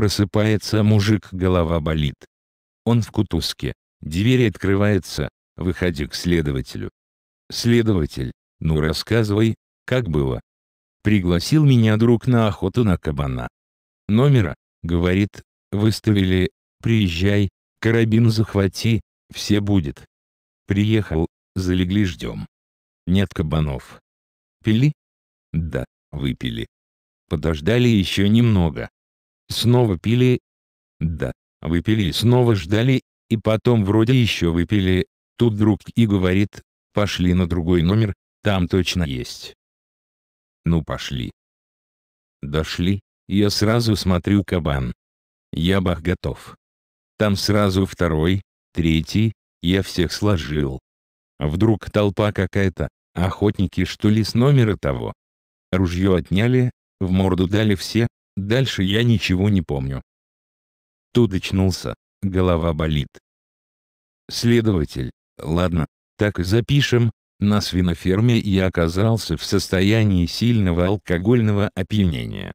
Просыпается мужик, голова болит. Он в кутузке. Дверь открывается, выходя к следователю. Следователь, ну рассказывай, как было. Пригласил меня друг на охоту на кабана. Номера, говорит, выставили, приезжай, карабин захвати, все будет. Приехал, залегли ждем. Нет кабанов. Пили? Да, выпили. Подождали еще немного снова пили. Да, выпили снова ждали, и потом вроде еще выпили. Тут друг и говорит, пошли на другой номер, там точно есть. Ну пошли. Дошли, я сразу смотрю кабан. Я бах готов. Там сразу второй, третий, я всех сложил. Вдруг толпа какая-то, охотники что ли с номера того. Ружье отняли, в морду дали все, Дальше я ничего не помню. Тут очнулся, голова болит. Следователь, ладно, так и запишем, на свиноферме я оказался в состоянии сильного алкогольного опьянения.